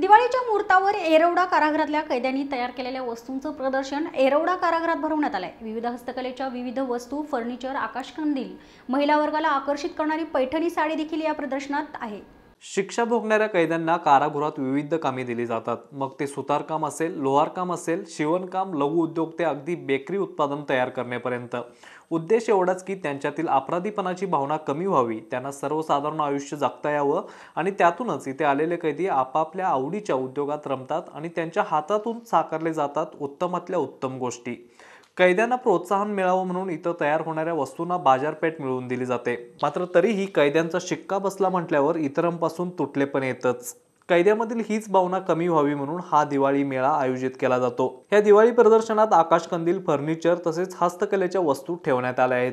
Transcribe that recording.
दिवाळीच्या मुहूर्तावर एरवडा कारागृहातल्या कैद्यांनी तयार केलेल्या वस्तूंचं प्रदर्शन एरवडा कारागृहात भरवण्यात आलंय विविध हस्तकलेच्या विविध वस्तू फर्निचर आकाशकंदील महिला वर्गाला आकर्षित करणारी पैठणी साडी देखील या प्रदर्शनात आहे शिक्षा भोगणाऱ्या कैद्यांना कारागृहात विविध कामे दिली जातात मग ते सुतारकाम असेल लोहारकाम असेल शिवणकाम लघु उद्योग ते अगदी बेकरी उत्पादन तयार करण्यापर्यंत उद्देश एवढाच की त्यांच्यातील अपराधीपणाची भावना कमी व्हावी त्यांना सर्वसाधारण आयुष्य जगता यावं आणि त्यातूनच इथे आलेले कैदी आपापल्या आवडीच्या उद्योगात रमतात आणि त्यांच्या हातातून साकारले जातात उत्तमातल्या उत्तम गोष्टी कैद्यांना प्रोत्साहन मिळावं म्हणून इथं तयार होणाऱ्या वस्तूंना बाजारपेठ मिळवून दिली जाते मात्र तरीही कैद्यांचा शिक्का बसला म्हटल्यावर इतरांपासून तुटले पण येतच कैद्यामधील हीच भावना कमी व्हावी म्हणून हा दिवाळी मेळा आयोजित केला जातो या दिवाळी प्रदर्शनात आकाशकंदील फर्निचर तसेच हस्तकलेच्या वस्तू ठेवण्यात आल्या आहेत